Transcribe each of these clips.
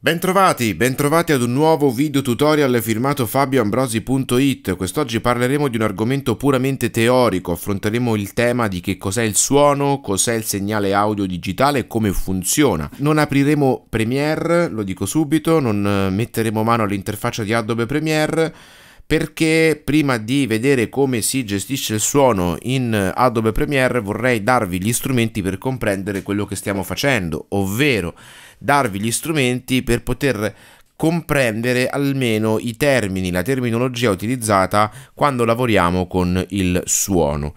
Bentrovati, bentrovati ad un nuovo video tutorial firmato fabioambrosi.it. Quest'oggi parleremo di un argomento puramente teorico, affronteremo il tema di che cos'è il suono, cos'è il segnale audio digitale e come funziona. Non apriremo Premiere, lo dico subito, non eh, metteremo mano all'interfaccia di Adobe Premiere perché prima di vedere come si gestisce il suono in eh, Adobe Premiere vorrei darvi gli strumenti per comprendere quello che stiamo facendo, ovvero darvi gli strumenti per poter comprendere almeno i termini, la terminologia utilizzata quando lavoriamo con il suono.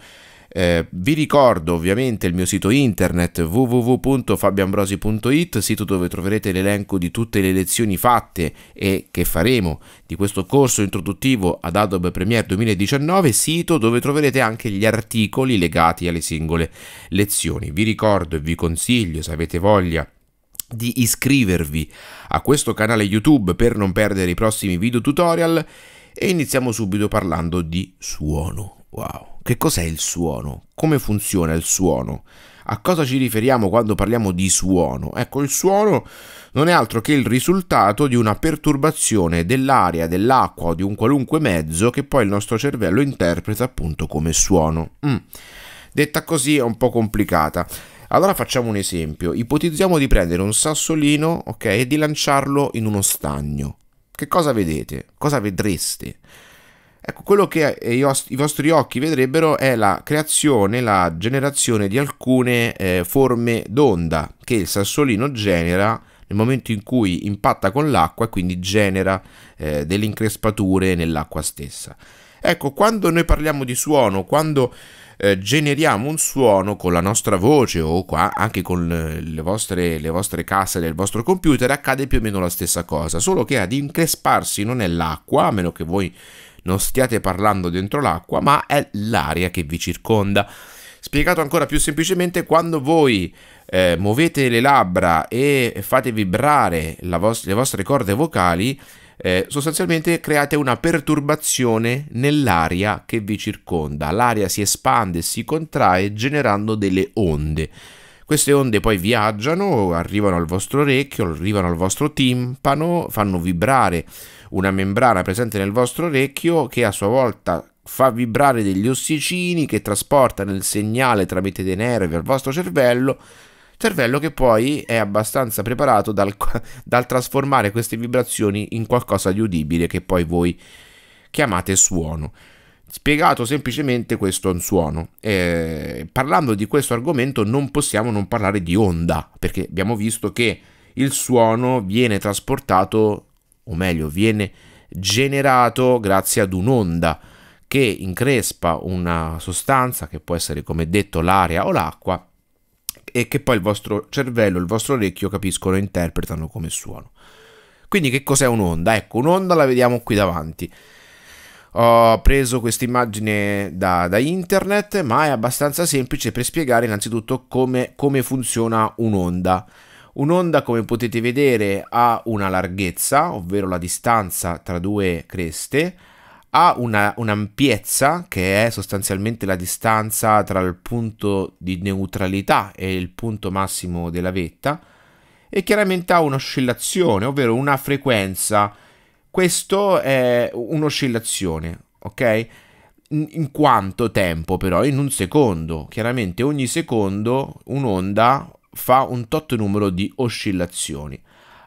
Eh, vi ricordo ovviamente il mio sito internet www.fabiambrosi.it, sito dove troverete l'elenco di tutte le lezioni fatte e che faremo di questo corso introduttivo ad Adobe Premiere 2019, sito dove troverete anche gli articoli legati alle singole lezioni. Vi ricordo e vi consiglio, se avete voglia, di iscrivervi a questo canale YouTube per non perdere i prossimi video tutorial e iniziamo subito parlando di suono. Wow, che cos'è il suono? Come funziona il suono? A cosa ci riferiamo quando parliamo di suono? Ecco, il suono non è altro che il risultato di una perturbazione dell'aria, dell'acqua o di un qualunque mezzo che poi il nostro cervello interpreta appunto come suono. Mm. Detta così è un po' complicata. Allora facciamo un esempio. Ipotizziamo di prendere un sassolino, ok, e di lanciarlo in uno stagno. Che cosa vedete? Cosa vedreste? Ecco, quello che eh, i vostri occhi vedrebbero è la creazione, la generazione di alcune eh, forme d'onda che il sassolino genera nel momento in cui impatta con l'acqua e quindi genera eh, delle increspature nell'acqua stessa. Ecco, quando noi parliamo di suono, quando eh, generiamo un suono con la nostra voce o qua anche con eh, le vostre, le vostre casse del vostro computer accade più o meno la stessa cosa, solo che ad incresparsi non è l'acqua, a meno che voi non stiate parlando dentro l'acqua, ma è l'aria che vi circonda. Spiegato ancora più semplicemente, quando voi eh, muovete le labbra e fate vibrare vost le vostre corde vocali, eh, sostanzialmente create una perturbazione nell'aria che vi circonda. L'aria si espande e si contrae generando delle onde. Queste onde poi viaggiano, arrivano al vostro orecchio, arrivano al vostro timpano, fanno vibrare una membrana presente nel vostro orecchio che a sua volta fa vibrare degli ossicini che trasportano il segnale tramite dei nervi al vostro cervello Cervello che poi è abbastanza preparato dal, dal trasformare queste vibrazioni in qualcosa di udibile che poi voi chiamate suono spiegato semplicemente questo è un suono. Eh, parlando di questo argomento non possiamo non parlare di onda, perché abbiamo visto che il suono viene trasportato, o meglio, viene generato grazie ad un'onda che increspa una sostanza, che può essere come detto l'aria o l'acqua, e che poi il vostro cervello, il vostro orecchio capiscono e interpretano come suono. Quindi che cos'è un'onda? Ecco, un'onda la vediamo qui davanti. Ho preso questa immagine da, da, internet, ma è abbastanza semplice per spiegare innanzitutto come, come funziona un'onda. Un'onda, come potete vedere, ha una larghezza, ovvero la distanza tra due creste, ha una, un'ampiezza che è sostanzialmente la distanza tra il punto di neutralità e il punto massimo della vetta e chiaramente ha un'oscillazione, ovvero una frequenza. Questo è un'oscillazione, ok? In quanto tempo però? In un secondo. Chiaramente ogni secondo un'onda fa un tot numero di oscillazioni.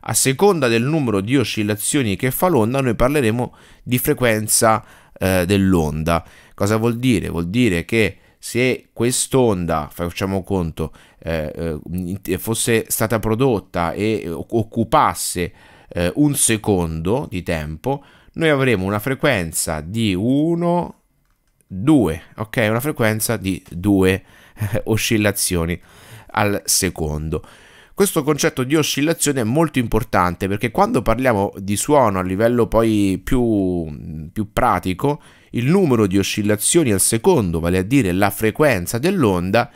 A seconda del numero di oscillazioni che fa l'onda, noi parleremo di frequenza eh, dell'onda. Cosa vuol dire? Vuol dire che se quest'onda, facciamo conto, eh, eh, eh fosse stata prodotta e eh, occupasse eh, un secondo di tempo, noi avremo una frequenza di 1, 2, ok? Una frequenza di 2 oscillazioni al secondo. Questo concetto di oscillazione è molto importante perché quando parliamo di suono a livello poi più, più pratico, il numero di oscillazioni al secondo, vale a dire la frequenza dell'onda,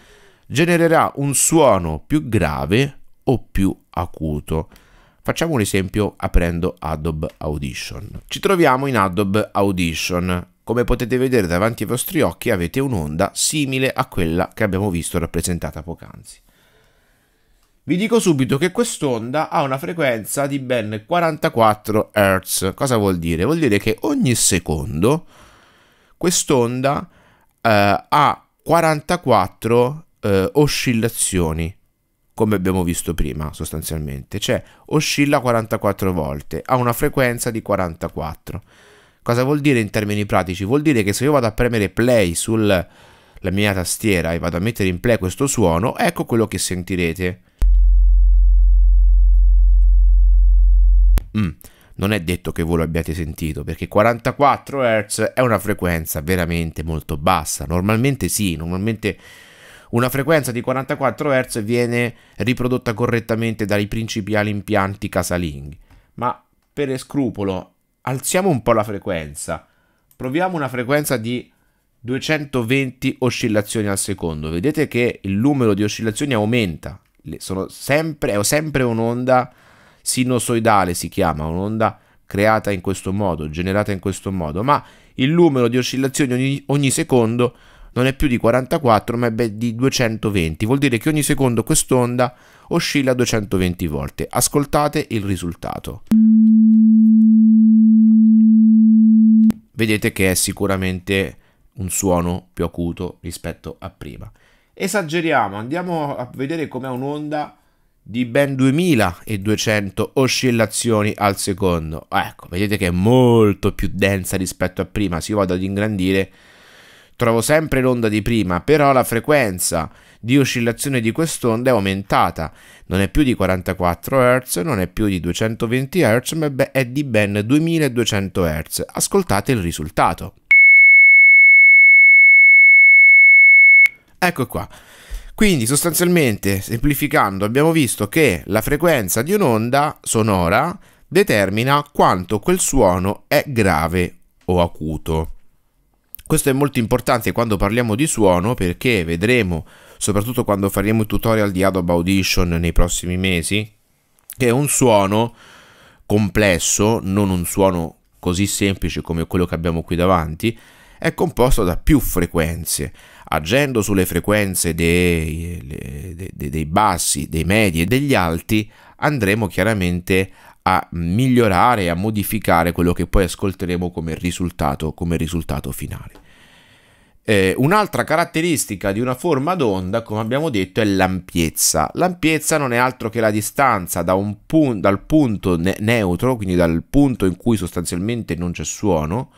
genererà un suono più grave o più acuto. Facciamo un esempio aprendo Adobe Audition. Ci troviamo in Adobe Audition. Come potete vedere davanti ai vostri occhi avete un'onda simile a quella che abbiamo visto rappresentata poc'anzi. Vi dico subito che quest'onda ha una frequenza di ben 44 Hz. Cosa vuol dire? Vuol dire che ogni secondo quest'onda eh, ha 44 eh, oscillazioni, come abbiamo visto prima sostanzialmente, cioè oscilla 44 volte, ha una frequenza di 44. Cosa vuol dire in termini pratici? Vuol dire che se io vado a premere play sulla mia tastiera e vado a mettere in play questo suono, ecco quello che sentirete. Mm, non è detto che voi lo abbiate sentito, perché 44 Hz è una frequenza veramente molto bassa. Normalmente sì, normalmente una frequenza di 44 Hz viene riprodotta correttamente dai principali impianti casalinghi. Ma per scrupolo, alziamo un po' la frequenza. Proviamo una frequenza di 220 oscillazioni al secondo. Vedete che il numero di oscillazioni aumenta. Sono sempre, è sempre un'onda sinusoidale si chiama un'onda creata in questo modo, generata in questo modo, ma il numero di oscillazioni ogni, ogni secondo non è più di 44 ma è di 220, vuol dire che ogni secondo quest'onda oscilla 220 volte. Ascoltate il risultato. Vedete che è sicuramente un suono più acuto rispetto a prima. Esageriamo, andiamo a vedere com'è un'onda di ben 2200 oscillazioni al secondo. Ecco, vedete che è molto più densa rispetto a prima, se io vado ad ingrandire trovo sempre l'onda di prima, però la frequenza di oscillazione di quest'onda è aumentata, non è più di 44 Hz, non è più di 220 Hz, ma è di ben 2200 Hz. Ascoltate il risultato. Ecco qua. Quindi sostanzialmente, semplificando, abbiamo visto che la frequenza di un'onda sonora determina quanto quel suono è grave o acuto. Questo è molto importante quando parliamo di suono perché vedremo, soprattutto quando faremo il tutorial di Adobe Audition nei prossimi mesi, che un suono complesso, non un suono così semplice come quello che abbiamo qui davanti, è composto da più frequenze agendo sulle frequenze dei, dei, dei bassi, dei medi e degli alti, andremo chiaramente a migliorare e a modificare quello che poi ascolteremo come risultato, come risultato finale. Eh, un'altra caratteristica di una forma d'onda, come abbiamo detto, è l'ampiezza. L'ampiezza non è altro che la distanza da pun- dal punto ne- neutro, quindi dal punto in cui sostanzialmente non c'è suono,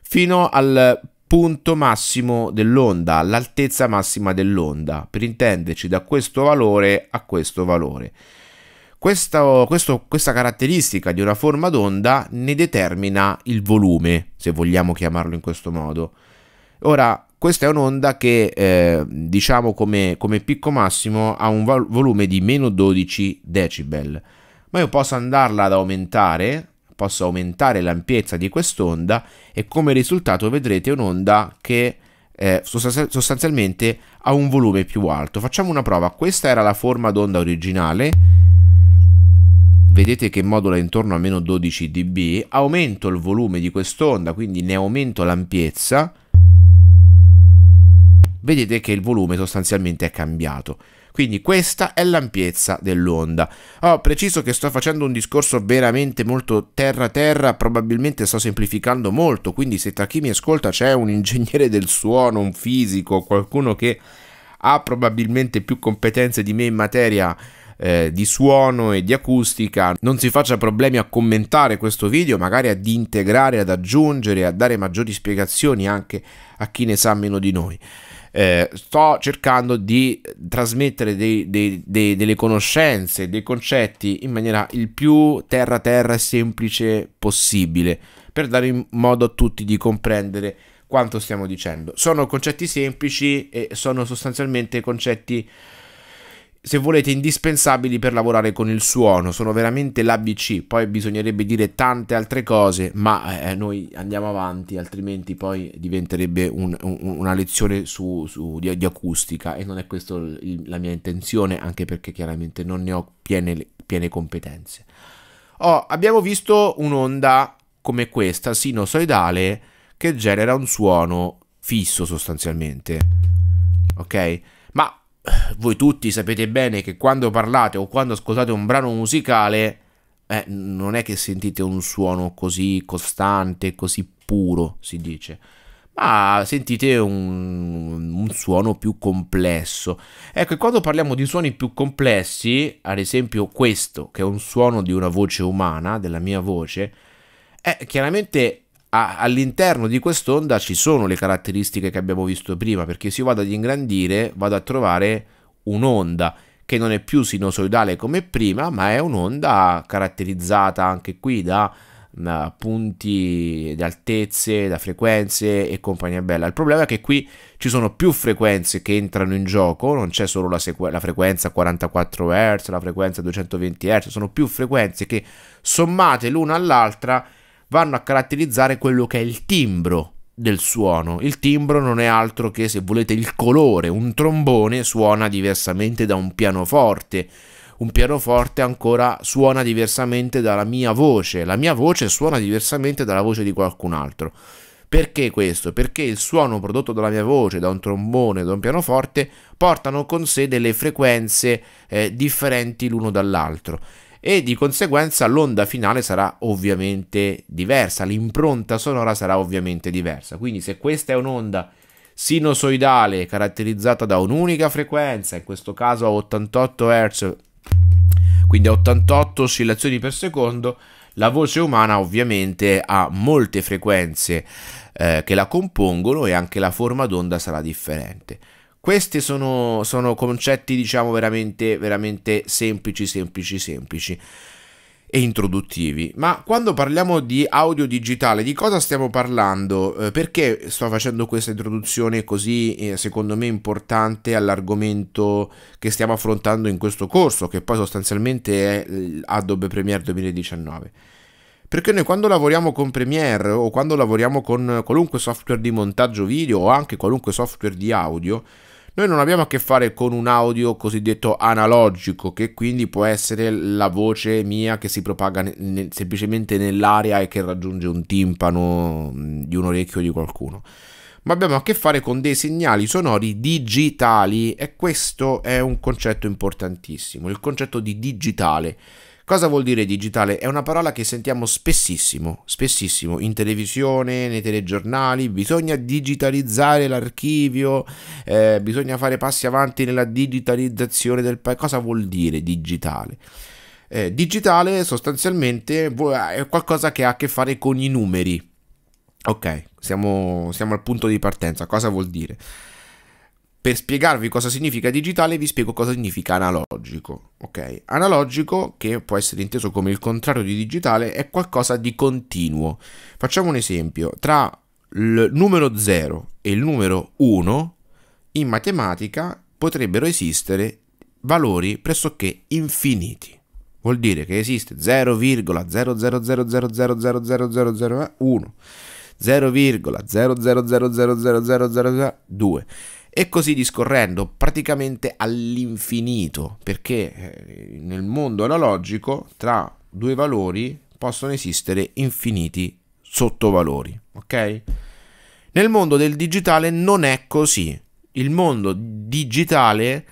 fino al punto massimo dell'onda, l'altezza massima dell'onda, per intenderci da questo valore a questo valore. Questo, questo, questa caratteristica di una forma d'onda ne determina il volume, se vogliamo chiamarlo in questo modo. Ora, questa è un'onda che, eh, diciamo come, come, picco massimo, ha un volume di meno 12 decibel, ma io posso andarla ad aumentare posso aumentare l'ampiezza di quest'onda e come risultato vedrete un'onda che eh, sostanzialmente ha un volume più alto. Facciamo una prova, questa era la forma d'onda originale, vedete che modula intorno a meno 12 dB, aumento il volume di quest'onda, quindi ne aumento l'ampiezza, vedete che il volume sostanzialmente è cambiato. Quindi questa è l'ampiezza dell'onda. Ho preciso che sto facendo un discorso veramente molto terra-terra, probabilmente sto semplificando molto, quindi se tra chi mi ascolta c'è un ingegnere del suono, un fisico, qualcuno che ha probabilmente più competenze di me in materia eh, di suono e di acustica, non si faccia problemi a commentare questo video, magari ad integrare, ad aggiungere, a dare maggiori spiegazioni anche a chi ne sa meno di noi eh, sto cercando di trasmettere dei, dei, dei, delle conoscenze, dei concetti in maniera il più terra terra e semplice possibile per dare in modo a tutti di comprendere quanto stiamo dicendo. Sono concetti semplici e sono sostanzialmente concetti se volete indispensabili per lavorare con il suono, sono veramente l'ABC, poi bisognerebbe dire tante altre cose, ma eh, eh noi andiamo avanti, altrimenti poi diventerebbe un, un, una lezione su, su, di, di, acustica e non è questa la mia intenzione, anche perché chiaramente non ne ho piene, piene competenze. Oh, abbiamo visto un'onda come questa, sinusoidale, che genera un suono fisso sostanzialmente, ok? Ma voi tutti sapete bene che quando parlate o quando ascoltate un brano musicale, eh, non è che sentite un suono così costante, così puro, si dice. Ma sentite un, un suono più complesso. Ecco, e quando parliamo di suoni più complessi, ad esempio questo, che è un suono di una voce umana, della mia voce, eh, chiaramente all'interno di quest'onda ci sono le caratteristiche che abbiamo visto prima, perché se io vado ad ingrandire vado a trovare un'onda che non è più sinusoidale come prima, ma è un'onda caratterizzata anche qui da mm, punti di altezze, da frequenze e compagnia bella. Il problema è che qui ci sono più frequenze che entrano in gioco, non c'è solo la, la frequenza 44 Hz, la frequenza 220 Hz, sono più frequenze che sommate l'una all'altra vanno a caratterizzare quello che è il timbro del suono. Il timbro non è altro che, se volete, il colore. Un trombone suona diversamente da un pianoforte. Un pianoforte ancora suona diversamente dalla mia voce. La mia voce suona diversamente dalla voce di qualcun altro. Perché questo? Perché il suono prodotto dalla mia voce, da un trombone, da un pianoforte, portano con sé delle frequenze eh, differenti l'uno dall'altro e di conseguenza l'onda finale sarà ovviamente diversa, l'impronta sonora sarà ovviamente diversa. Quindi se questa è un'onda sinusoidale caratterizzata da un'unica frequenza, in questo caso a 88 Hz, quindi a 88 oscillazioni per secondo, la voce umana ovviamente ha molte frequenze eh, che la compongono e anche la forma d'onda sarà differente. Questi sono, sono concetti, diciamo, veramente, veramente semplici, semplici, semplici e introduttivi. Ma quando parliamo di audio digitale, di cosa stiamo parlando? Eh, perché sto facendo questa introduzione così, eh, secondo me, importante all'argomento che stiamo affrontando in questo corso, che poi sostanzialmente è Adobe Premiere 2019? Perché noi quando lavoriamo con Premiere o quando lavoriamo con qualunque software di montaggio video o anche qualunque software di audio, noi non abbiamo a che fare con un audio cosiddetto analogico, che quindi può essere la voce mia che si propaga nel, semplicemente nell'aria e che raggiunge un timpano di un orecchio di qualcuno. Ma abbiamo a che fare con dei segnali sonori digitali e questo è un concetto importantissimo, il concetto di digitale Cosa vuol dire digitale? È una parola che sentiamo spessissimo, spessissimo, in televisione, nei telegiornali, bisogna digitalizzare l'archivio, eh, bisogna fare passi avanti nella digitalizzazione del paese. Cosa vuol dire digitale? Eh, digitale sostanzialmente è qualcosa che ha a che fare con i numeri. Ok, siamo, siamo al punto di partenza. Cosa vuol dire? Per spiegarvi cosa significa digitale vi spiego cosa significa analogico. Okay? Analogico, che può essere inteso come il contrario di digitale, è qualcosa di continuo. Facciamo un esempio, tra il numero 0 e il numero 1 in matematica potrebbero esistere valori pressoché infiniti. Vuol dire che esiste 0,000000001, 0,000000002. E così discorrendo praticamente all'infinito, perché eh, nel mondo analogico tra due valori possono esistere infiniti sottovalori, ok? Nel mondo del digitale non è così. Il mondo digitale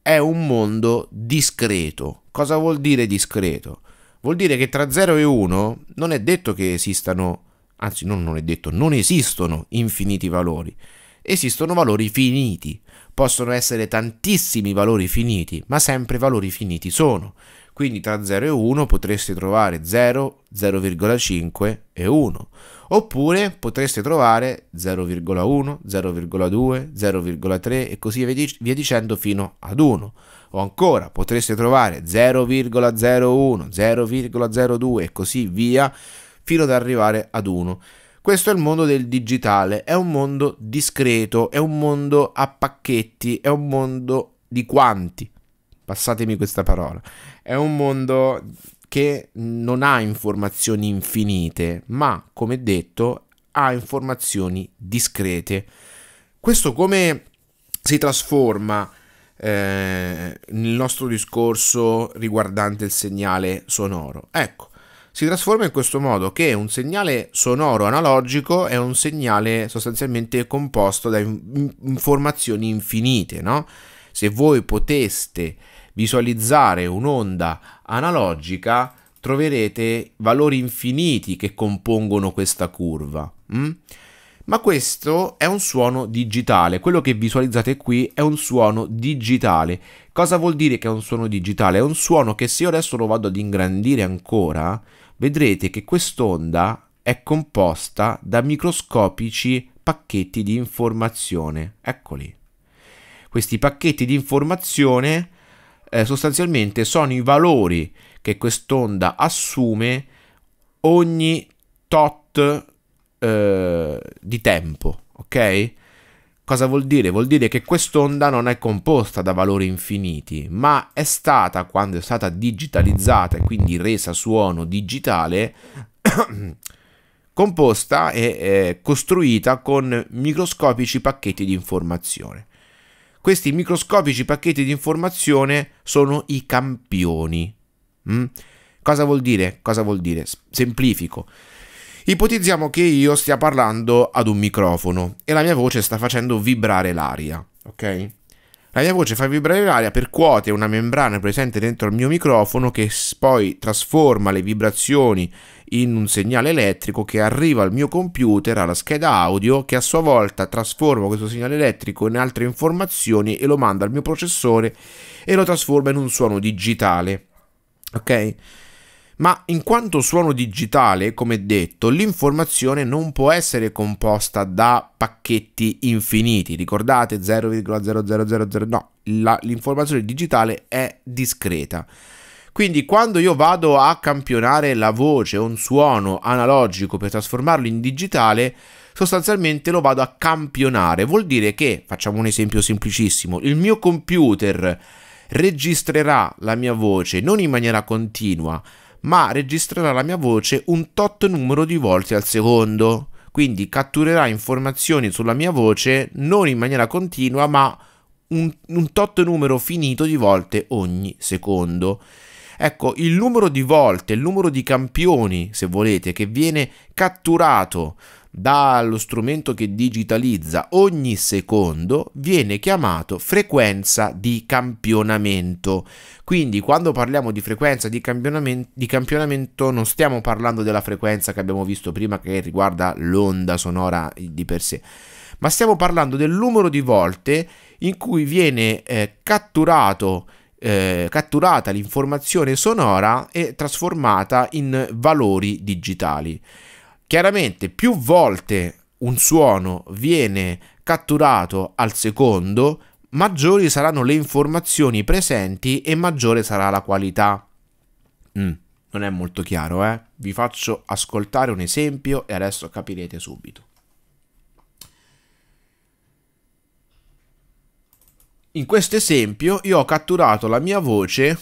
è un mondo discreto. Cosa vuol dire discreto? Vuol dire che tra 0 e 1 non è detto che esistano, anzi non, non è detto, non esistono infiniti valori esistono valori finiti. Possono essere tantissimi valori finiti, ma sempre valori finiti sono. Quindi tra 0 e 1 potreste trovare 0, 0,5 e 1. Oppure potreste trovare 0,1, 0,2, 0,3 e così via dicendo fino ad 1. O ancora potreste trovare 0,01, 0,02 e così via fino ad arrivare ad 1. Questo è il mondo del digitale, è un mondo discreto, è un mondo a pacchetti, è un mondo di quanti. Passatemi questa parola. È un mondo che non ha informazioni infinite, ma come detto ha informazioni discrete. Questo come si trasforma eh, nel nostro discorso riguardante il segnale sonoro? Ecco, si trasforma in questo modo che un segnale sonoro analogico è un segnale sostanzialmente composto da informazioni infinite, no? Se voi poteste visualizzare un'onda analogica, troverete valori infiniti che compongono questa curva. Mm? Ma questo è un suono digitale, quello che visualizzate qui è un suono digitale Cosa vuol dire che è un suono digitale? È un suono che se io adesso lo vado ad ingrandire ancora, vedrete che quest'onda è composta da microscopici pacchetti di informazione. Eccoli. Questi pacchetti di informazione eh, sostanzialmente sono i valori che quest'onda assume ogni tot eh, di tempo, ok? Cosa vuol dire? Vuol dire che quest'onda non è composta da valori infiniti, ma è stata, quando è stata digitalizzata e quindi resa suono digitale, composta e costruita con microscopici pacchetti di informazione. Questi microscopici pacchetti di informazione sono i campioni. Mm? Cosa vuol dire? Cosa vuol dire? Semplifico. Ipotizziamo che io stia parlando ad un microfono e la mia voce sta facendo vibrare l'aria, ok? La mia voce fa vibrare l'aria, percuote una membrana presente dentro il mio microfono che poi trasforma le vibrazioni in un segnale elettrico che arriva al mio computer, alla scheda audio, che a sua volta trasforma questo segnale elettrico in altre informazioni e lo manda al mio processore e lo trasforma in un suono digitale. Ok? ma in quanto suono digitale, come detto, l'informazione non può essere composta da pacchetti infiniti, ricordate 0,0000, no, la, l'informazione digitale è discreta. Quindi quando io vado a campionare la voce o un suono analogico per trasformarlo in digitale, sostanzialmente lo vado a campionare. Vuol dire che, facciamo un esempio semplicissimo, il mio computer registrerà la mia voce non in maniera continua, ma registrerà la mia voce un tot numero di volte al secondo. Quindi catturerà informazioni sulla mia voce non in maniera continua, ma un, un tot numero finito di volte ogni secondo. Ecco, il numero di volte, il numero di campioni, se volete, che viene catturato dallo strumento che digitalizza ogni secondo viene chiamato frequenza di campionamento. Quindi quando parliamo di frequenza di campionamento, di campionamento non stiamo parlando della frequenza che abbiamo visto prima che riguarda l'onda sonora di per sé, ma stiamo parlando del numero di volte in cui viene eh, catturato eh, catturata l'informazione sonora e trasformata in valori digitali. Chiaramente più volte un suono viene catturato al secondo, maggiori saranno le informazioni presenti e maggiore sarà la qualità. Mm, non è molto chiaro, eh? Vi faccio ascoltare un esempio e adesso capirete subito. In questo esempio io ho catturato la mia voce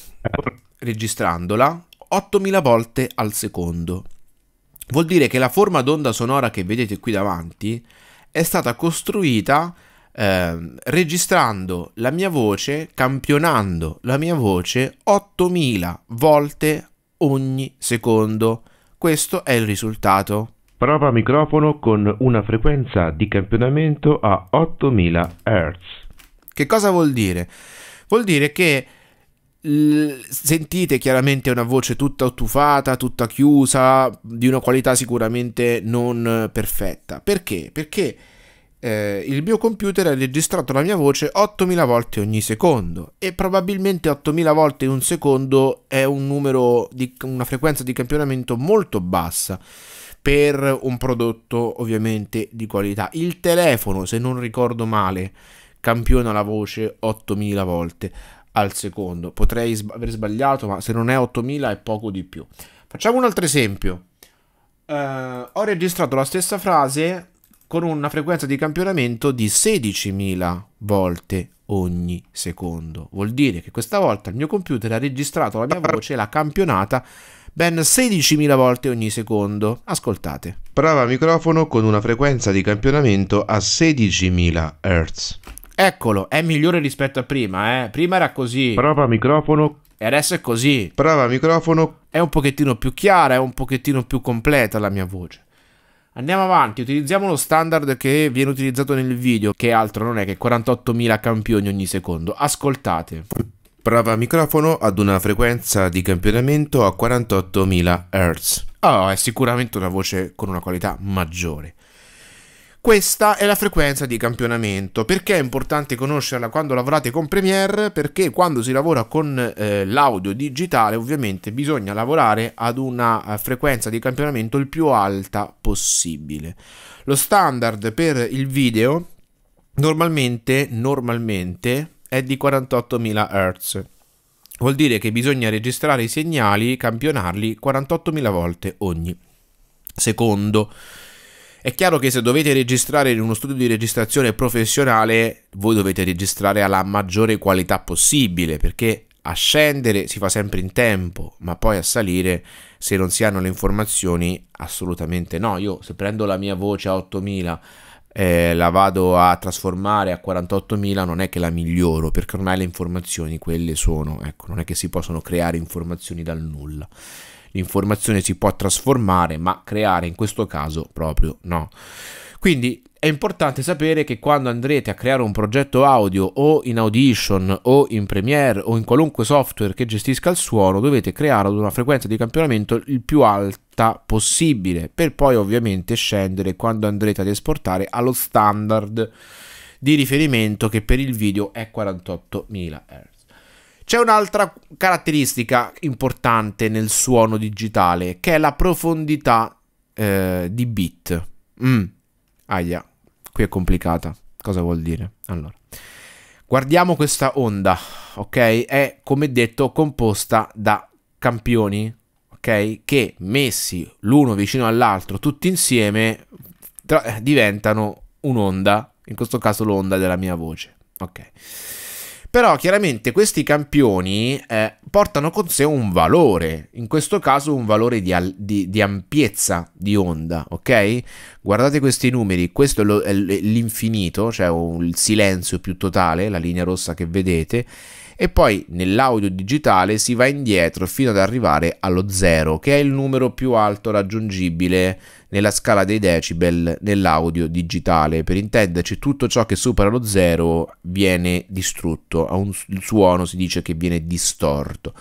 registrandola 8000 volte al secondo. Vuol dire che la forma d'onda sonora che vedete qui davanti è stata costruita eh, registrando la mia voce, campionando la mia voce 8000 volte ogni secondo. Questo è il risultato. Prova microfono con una frequenza di campionamento a 8000 Hz. Che cosa vuol dire? Vuol dire che sentite chiaramente una voce tutta ottufata, tutta chiusa, di una qualità sicuramente non perfetta. Perché? Perché eh, il mio computer ha registrato la mia voce 8000 volte ogni secondo e probabilmente 8000 volte in un secondo è un numero di una frequenza di campionamento molto bassa per un prodotto ovviamente di qualità. Il telefono, se non ricordo male, campiona la voce 8000 volte al secondo. Potrei sb- aver sbagliato, ma se non è 8000 è poco di più. Facciamo un altro esempio. Uh, ho registrato la stessa frase con una frequenza di campionamento di 16.000 volte ogni secondo. Vuol dire che questa volta il mio computer ha registrato la mia voce e l'ha campionata ben 16.000 volte ogni secondo. Ascoltate. Prova microfono con una frequenza di campionamento a 16.000 Hz. Eccolo, è migliore rispetto a prima, eh. Prima era così. Prova microfono. E adesso è così. Prova microfono. È un pochettino più chiara, è un pochettino più completa la mia voce. Andiamo avanti, utilizziamo lo standard che viene utilizzato nel video, che altro non è che 48.000 campioni ogni secondo. Ascoltate. Prova microfono ad una frequenza di campionamento a 48.000 Hz. Oh, è sicuramente una voce con una qualità maggiore. Questa è la frequenza di campionamento. Perché è importante conoscerla quando lavorate con Premiere? Perché quando si lavora con eh, l'audio digitale ovviamente bisogna lavorare ad una eh, frequenza di campionamento il più alta possibile. Lo standard per il video normalmente, normalmente è di 48.000 Hz. Vuol dire che bisogna registrare i segnali, campionarli 48.000 volte ogni secondo. È chiaro che se dovete registrare in uno studio di registrazione professionale, voi dovete registrare alla maggiore qualità possibile, perché a scendere si fa sempre in tempo, ma poi a salire, se non si hanno le informazioni, assolutamente no. Io se prendo la mia voce a 8000 eh, la vado a trasformare a 48.000 non è che la miglioro perché ormai le informazioni quelle sono ecco non è che si possono creare informazioni dal nulla l'informazione si può trasformare, ma creare in questo caso proprio no. Quindi è importante sapere che quando andrete a creare un progetto audio o in Audition o in Premiere o in qualunque software che gestisca il suono dovete creare ad una frequenza di campionamento il più alta possibile per poi ovviamente scendere quando andrete ad esportare allo standard di riferimento che per il video è 48.000 Hz. C'è un'altra caratteristica importante nel suono digitale che è la profondità eh, di bit. Mm. Aia, qui è complicata. Cosa vuol dire? Allora, guardiamo questa onda, ok? È come detto composta da campioni, ok? Che messi l'uno vicino all'altro tutti insieme diventano un'onda, in questo caso l'onda della mia voce, ok? Però chiaramente questi campioni eh, portano con sé un valore, in questo caso un valore di, di, di ampiezza di onda, ok? Guardate questi numeri, questo è l'infinito, cioè il silenzio più totale, la linea rossa che vedete, e poi nell'audio digitale si va indietro fino ad arrivare allo 0 che è il numero più alto raggiungibile nella scala dei decibel nell'audio digitale. Per intenderci, tutto ciò che supera lo 0 viene distrutto, a un, il suono si dice che viene distorto.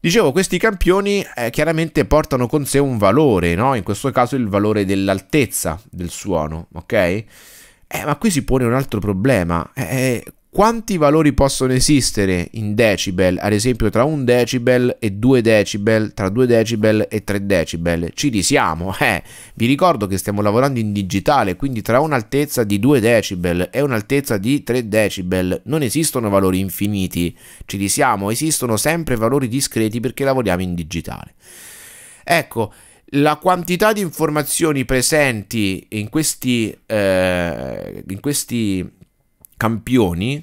Dicevo, questi campioni eh, chiaramente portano con sé un valore, no? in questo caso il valore dell'altezza del suono, ok? Eh, ma qui si pone un altro problema. Eh, eh quanti valori possono esistere in decibel, ad esempio tra un decibel e due decibel, tra due decibel e tre decibel. Ci risiamo, eh. Vi ricordo che stiamo lavorando in digitale, quindi tra un'altezza di due decibel e un'altezza di tre decibel non esistono valori infiniti. Ci risiamo, esistono sempre valori discreti perché lavoriamo in digitale. Ecco, la quantità di informazioni presenti in questi, eh, in questi campioni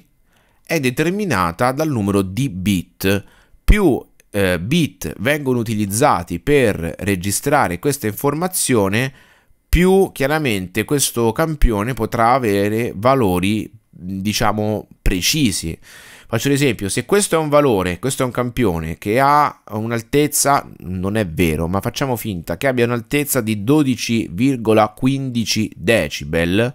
è determinata dal numero di bit. Più eh, bit vengono utilizzati per registrare questa informazione, più chiaramente questo campione potrà avere valori diciamo precisi. Faccio l'esempio, se questo è un valore, questo è un campione che ha un'altezza, non è vero, ma facciamo finta che abbia un'altezza di 12,15 decibel,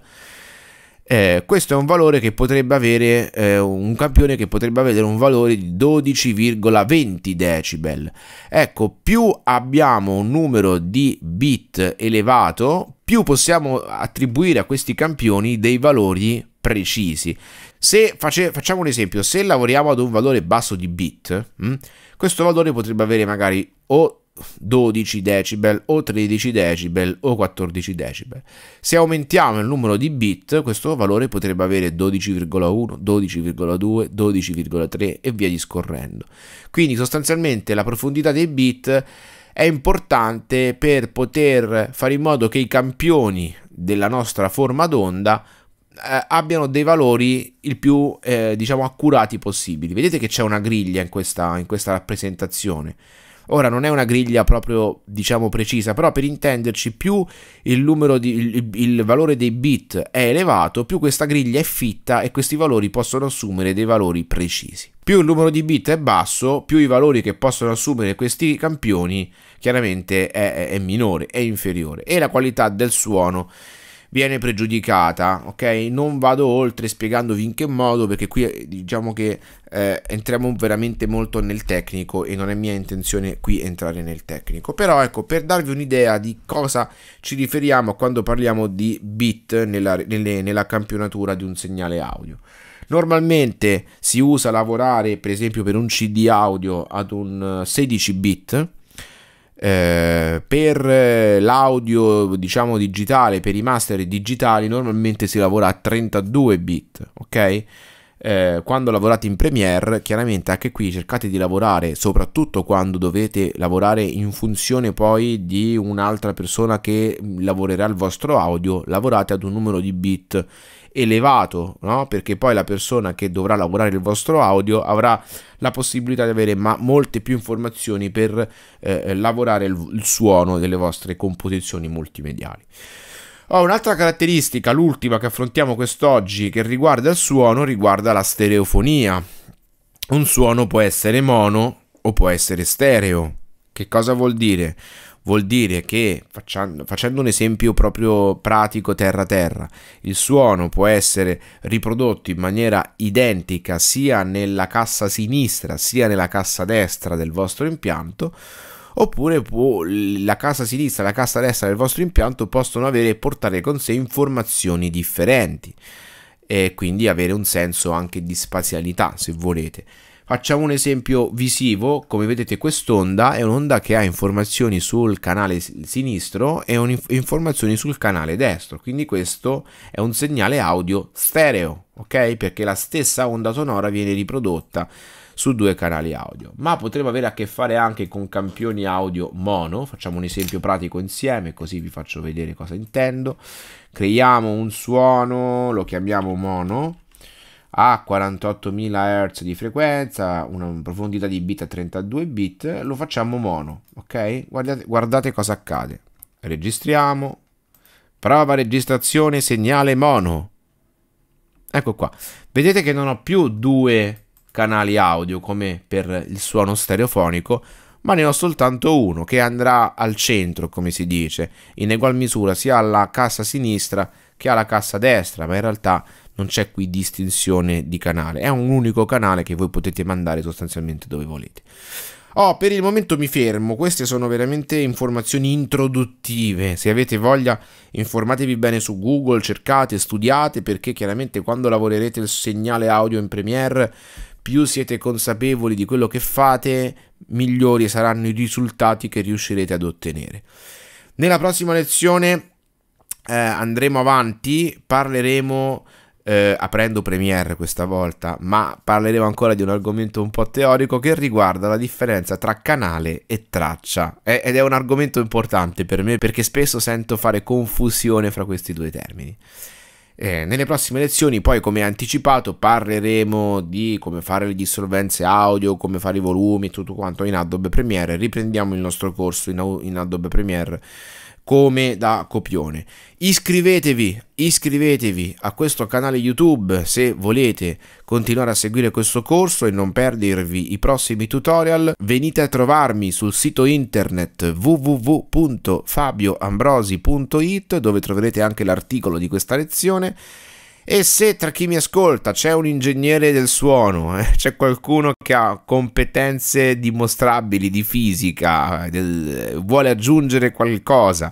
eh, questo è un valore che potrebbe avere eh, un campione che potrebbe avere un valore di 12,20 decibel ecco più abbiamo un numero di bit elevato più possiamo attribuire a questi campioni dei valori precisi se face, facciamo un esempio se lavoriamo ad un valore basso di bit mh, mm, questo valore potrebbe avere magari o 12 decibel o 13 decibel o 14 decibel. Se aumentiamo il numero di bit, questo valore potrebbe avere 12,1, 12,2, 12,3 e via discorrendo. Quindi sostanzialmente la profondità dei bit è importante per poter fare in modo che i campioni della nostra forma d'onda eh, abbiano dei valori il più eh, diciamo accurati possibili. Vedete che c'è una griglia in questa, in questa rappresentazione Ora non è una griglia proprio diciamo precisa, però per intenderci più il, di, il, il valore dei bit è elevato, più questa griglia è fitta e questi valori possono assumere dei valori precisi. Più il numero di bit è basso, più i valori che possono assumere questi campioni chiaramente è, è, è minore, è inferiore e la qualità del suono viene pregiudicata, ok? Non vado oltre spiegandovi in che modo, perché qui eh, diciamo che eh, entriamo veramente molto nel tecnico e non è mia intenzione qui entrare nel tecnico. Però ecco, per darvi un'idea di cosa ci riferiamo quando parliamo di bit nella, nelle, nella campionatura di un segnale audio. Normalmente si usa lavorare per esempio per un CD audio ad un 16 eh, bit eh, per eh, l'audio diciamo digitale, per i master digitali normalmente si lavora a 32 bit, ok? Eh, quando lavorate in Premiere, chiaramente anche qui cercate di lavorare, soprattutto quando dovete lavorare in funzione poi di un'altra persona che lavorerà il vostro audio, lavorate ad un numero di bit elevato, no? perché poi la persona che dovrà lavorare il vostro audio avrà la possibilità di avere ma, molte più informazioni per eh, lavorare il, il suono delle vostre composizioni multimediali. Oh, un'altra caratteristica, l'ultima che affrontiamo quest'oggi, che riguarda il suono, riguarda la stereofonia. Un suono può essere mono o può essere stereo. Che cosa vuol dire? Vuol dire che, facciando, facendo un esempio proprio pratico terra-terra, il suono può essere riprodotto in maniera identica sia nella cassa sinistra sia nella cassa destra del vostro impianto, oppure può, la cassa sinistra e la cassa destra del vostro impianto possono avere e portare con sé informazioni differenti e quindi avere un senso anche di spazialità se volete Facciamo un esempio visivo, come vedete quest'onda è un'onda che ha informazioni sul canale sinistro e informazioni sul canale destro, quindi questo è un segnale audio stereo, ok? Perché la stessa onda sonora viene riprodotta su due canali audio, ma potremmo avere a che fare anche con campioni audio mono, facciamo un esempio pratico insieme così vi faccio vedere cosa intendo, creiamo un suono, lo chiamiamo mono, a 48.000 Hz di frequenza, una profondità di bit a 32 bit, lo facciamo mono, ok? Guardate, guardate cosa accade. Registriamo, prova registrazione segnale mono. Ecco qua, vedete che non ho più due canali audio come per il suono stereofonico, ma ne ho soltanto uno che andrà al centro, come si dice, in egual misura sia alla cassa sinistra che alla cassa destra, ma in realtà non c'è qui distinzione di canale, è un unico canale che voi potete mandare sostanzialmente dove volete. Oh, per il momento mi fermo, queste sono veramente informazioni introduttive, se avete voglia informatevi bene su Google, cercate, studiate, perché chiaramente quando lavorerete il segnale audio in Premiere, più siete consapevoli di quello che fate, migliori saranno i risultati che riuscirete ad ottenere. Nella prossima lezione eh, andremo avanti, parleremo eh, aprendo Premiere questa volta, ma parleremo ancora di un argomento un po' teorico che riguarda la differenza tra canale e traccia. È, eh, ed è un argomento importante per me perché spesso sento fare confusione fra questi due termini. Eh, nelle prossime lezioni, poi, come anticipato, parleremo di come fare le dissolvenze audio, come fare i volumi e tutto quanto in Adobe Premiere. Riprendiamo il nostro corso in, in Adobe Premiere come da copione. Iscrivetevi, iscrivetevi a questo canale YouTube se volete continuare a seguire questo corso e non perdervi i prossimi tutorial. Venite a trovarmi sul sito internet www.fabioambrosi.it dove troverete anche l'articolo di questa lezione e se tra chi mi ascolta c'è un ingegnere del suono, eh, c'è qualcuno che ha competenze dimostrabili di fisica, del, vuole aggiungere qualcosa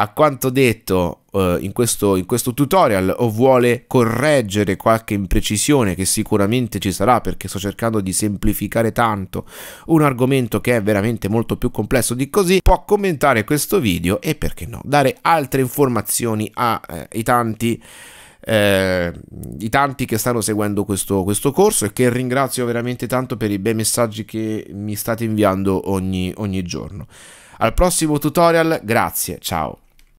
a quanto detto eh, in, questo, in questo tutorial o vuole correggere qualche imprecisione che sicuramente ci sarà perché sto cercando di semplificare tanto un argomento che è veramente molto più complesso di così, può commentare questo video e perché no, dare altre informazioni ai eh, tanti eh, i tanti che stanno seguendo questo, questo, corso e che ringrazio veramente tanto per i bei messaggi che mi state inviando ogni, ogni giorno. Al prossimo tutorial, grazie, ciao!